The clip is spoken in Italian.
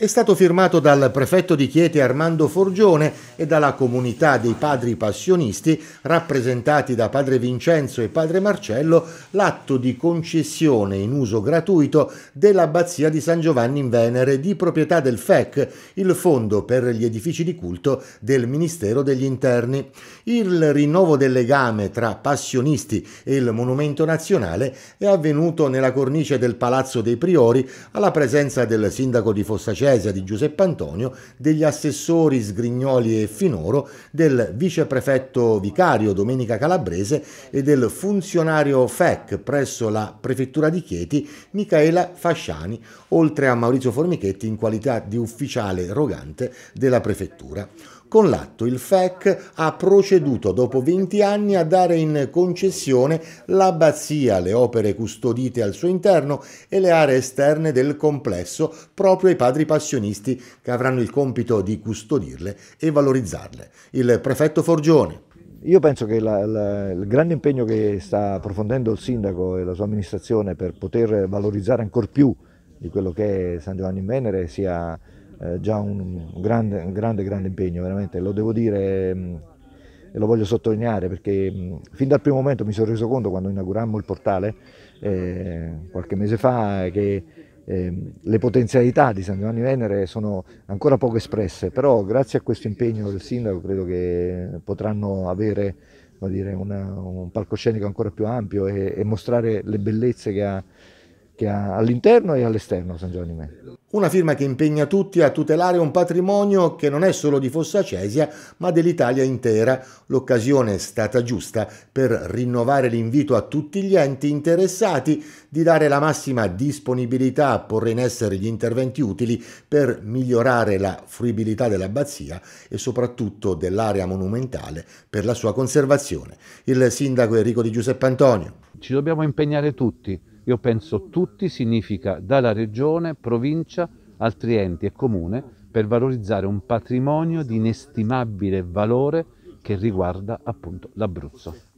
è stato firmato dal prefetto di Chieti Armando Forgione e dalla comunità dei padri passionisti, rappresentati da padre Vincenzo e padre Marcello, l'atto di concessione in uso gratuito dell'abbazia di San Giovanni in Venere di proprietà del FEC, il Fondo per gli edifici di culto del Ministero degli Interni. Il rinnovo del legame tra passionisti e il Monumento Nazionale è avvenuto nella cornice del Palazzo dei Priori alla presenza del sindaco di Fossacera Iglesia di Giuseppe Antonio, degli assessori Sgrignoli e Finoro, del viceprefetto vicario Domenica Calabrese e del funzionario FEC presso la Prefettura di Chieti Michaela Fasciani, oltre a Maurizio Formichetti in qualità di ufficiale rogante della Prefettura. Con l'atto il FEC ha proceduto dopo 20 anni a dare in concessione l'abbazia, le opere custodite al suo interno e le aree esterne del complesso proprio ai padri passionisti che avranno il compito di custodirle e valorizzarle. Il prefetto Forgione. Io penso che la, la, il grande impegno che sta approfondendo il sindaco e la sua amministrazione per poter valorizzare ancora più di quello che è San Giovanni in Venere sia eh, già un, un, grande, un grande, grande impegno, veramente lo devo dire mh, mm, e lo voglio sottolineare perché mh, mm, fin dal primo momento mi sono reso conto quando inaugurammo il portale eh, qualche mese fa che eh, le potenzialità di San Giovanni Venere sono ancora poco espresse, però grazie a questo impegno del sindaco credo che potranno avere dire, una, un palcoscenico ancora più ampio e, e mostrare le bellezze che ha che ha all'interno e all'esterno San Giovanni Meno. Una firma che impegna tutti a tutelare un patrimonio che non è solo di Fossa Cesia, ma dell'Italia intera. L'occasione è stata giusta per rinnovare l'invito a tutti gli enti interessati di dare la massima disponibilità a porre in essere gli interventi utili per migliorare la fruibilità dell'abbazia e soprattutto dell'area monumentale per la sua conservazione. Il sindaco Enrico di Giuseppe Antonio. Ci dobbiamo impegnare tutti io penso tutti significa dalla regione, provincia, altri enti e comune per valorizzare un patrimonio di inestimabile valore che riguarda appunto l'Abruzzo.